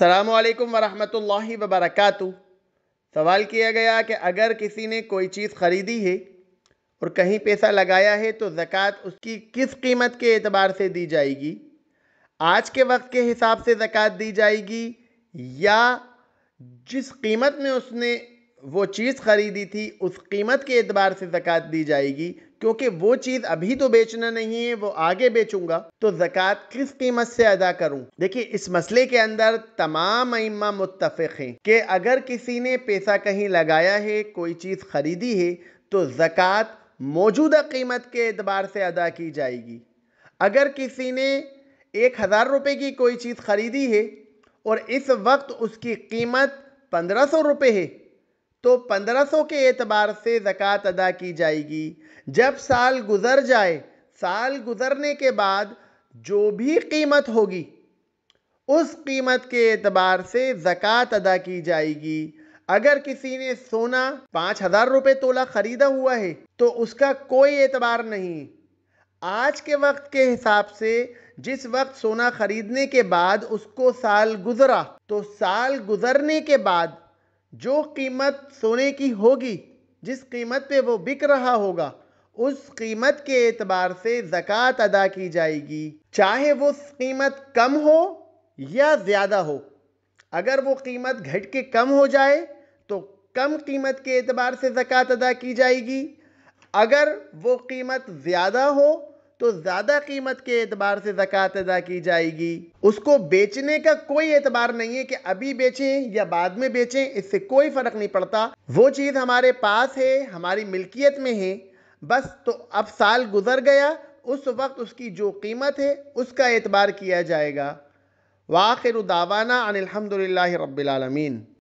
अल्लाम वरहमल वबरक सवाल किया गया कि अगर किसी ने कोई चीज़ ख़रीदी है और कहीं पैसा लगाया है तो ज़क़़त उसकी किस कीमत के अतबार से दी जाएगी आज के वक्त के हिसाब से ज़क़़त दी जाएगी या जिस कीमत में उसने वो चीज़ ख़रीदी थी उस कीमत के एतबार से ज़क़़त दी जाएगी क्योंकि वो चीज़ अभी तो बेचना नहीं है वो आगे बेचूंगा तो ज़क़़त किस कीमत से अदा करूं देखिए इस मसले के अंदर तमाम अम्मा मुतफ़ हैं कि अगर किसी ने पैसा कहीं लगाया है कोई चीज़ ख़रीदी है तो ज़क़़त मौजूदा कीमत के एतबार से अदा की जाएगी अगर किसी ने एक हज़ार रुपये की कोई चीज़ ख़रीदी है और इस वक्त उसकी कीमत पंद्रह सौ रुपये है तो 1500 के एतबार से ज़क़़त अदा की जाएगी जब साल गुज़र जाए साल गुज़रने के बाद जो भी कीमत होगी उस कीमत के एतबार से ज़क़़त अदा की जाएगी अगर किसी ने सोना पाँच हज़ार रुपये तोला ख़रीदा हुआ है तो उसका कोई एतबार नहीं आज के वक्त के हिसाब से जिस वक्त सोना खरीदने के बाद उसको साल गुजरा तो साल गुजरने के बाद जो कीमत सोने की होगी जिस कीमत पे वो बिक रहा होगा उस कीमत के एतबार से ज़क़़त अदा की जाएगी चाहे वो कीमत कम हो या ज़्यादा हो अगर वो कीमत घट के कम हो जाए तो कम कीमत के एतबार से ज़क़़त अदा की जाएगी अगर वो कीमत ज़्यादा हो तो ज़्यादा कीमत के एतबार से जक़ात अदा की जाएगी उसको बेचने का कोई एतबार नहीं है कि अभी बेचें या बाद में बेचें इससे कोई फ़र्क नहीं पड़ता वो चीज़ हमारे पास है हमारी मिल्कियत में है बस तो अब साल गुजर गया उस वक्त उसकी जो कीमत है उसका एतबार किया जाएगा वाखिर दावाना अनिलहमदिल्ला रबालमीन